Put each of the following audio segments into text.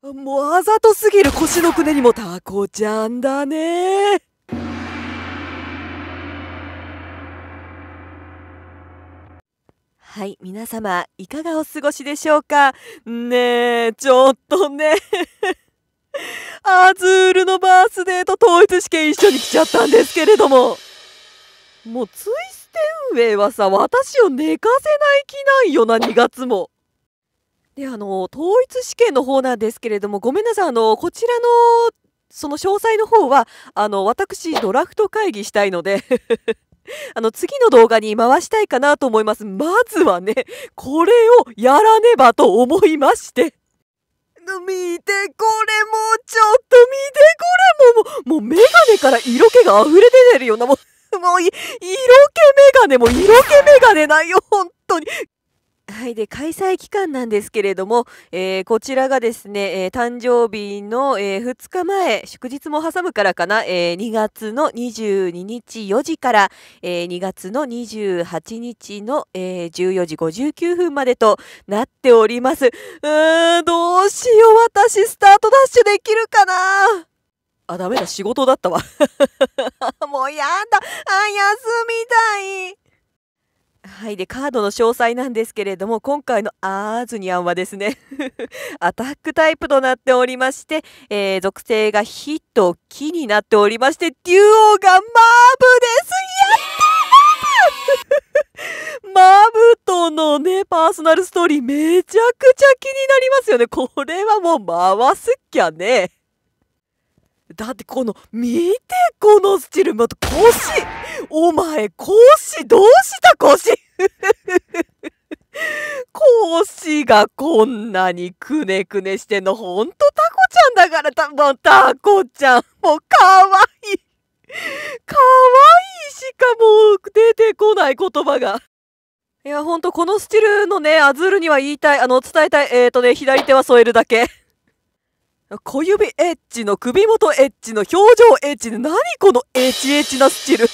もうあざとすぎる腰のくねにもタコちゃんだねはい、皆様、いかがお過ごしでしょうかねえ、ちょっとね。アズールのバースデーと統一試験一緒に来ちゃったんですけれども。もう、ツイステンウェイはさ、私を寝かせない気ないよな、2月も。であの統一試験の方なんですけれどもごめんなさいあのこちらのその詳細の方はあの私ドラフト会議したいので あの次の動画に回したいかなと思いますまずはねこれをやらねばと思いまして見てこれもちょっと見てこれももうメガネから色気が溢れ出てるようなもうもう色気メガネも色気メガネないよ本当に会で開催期間なんですけれども、えー、こちらがですね、えー、誕生日の、えー、2日前、祝日も挟むからかな、え2月の22日4時から、え2月の28日の、え14時59分までとなっております。うーん、どうしよう、私スタートダッシュできるかなあ、ダメだ、仕事だったわ。もうやだ、あ、休はい。で、カードの詳細なんですけれども、今回のアーズニャンはですね アタックタイプとなっておりまして、えー、属性がヒと木になっておりまして、デュオがマーブですやったー マブとのね、パーソナルストーリーめちゃくちゃ気になりますよね。これはもう回すっきゃね。だってこの、見てこのスチル、また腰お前、腰どうした腰腰 がこんなにくねくねしてんの、ほんとタコちゃんだからた、もうタコちゃん、もうかわいい。かわいいしかもう出てこない言葉が。いや、ほんとこのスチルのね、アズールには言いたい、あの、伝えたい、えーとね、左手は添えるだけ。小指エッジの首元エッジの表情エッジで何このエチエチなスチル。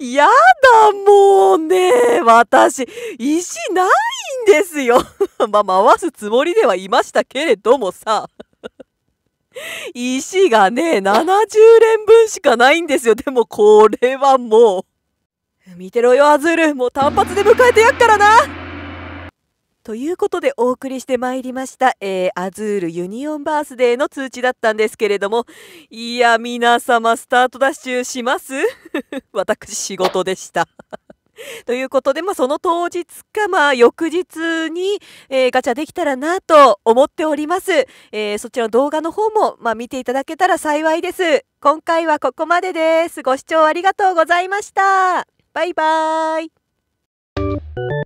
やだ、もうね、私、石ないんですよ。まあ、回すつもりではいましたけれどもさ。石がね、70連分しかないんですよ。でも、これはもう。見てろよ、アズール。もう単発で迎えてやっからな。ということでお送りしてまいりました、えー、アズールユニオンバースデーの通知だったんですけれども、いや、皆様スタートダッシュします 私仕事でしたということで、まあ、その当日か、まあ、翌日に、えー、ガチャできたらなと思っております。えー、そちらの動画の方も、まあ、見ていただけたら幸いです。今回はここまでです。ご視聴ありがとうございました。バイバーイ。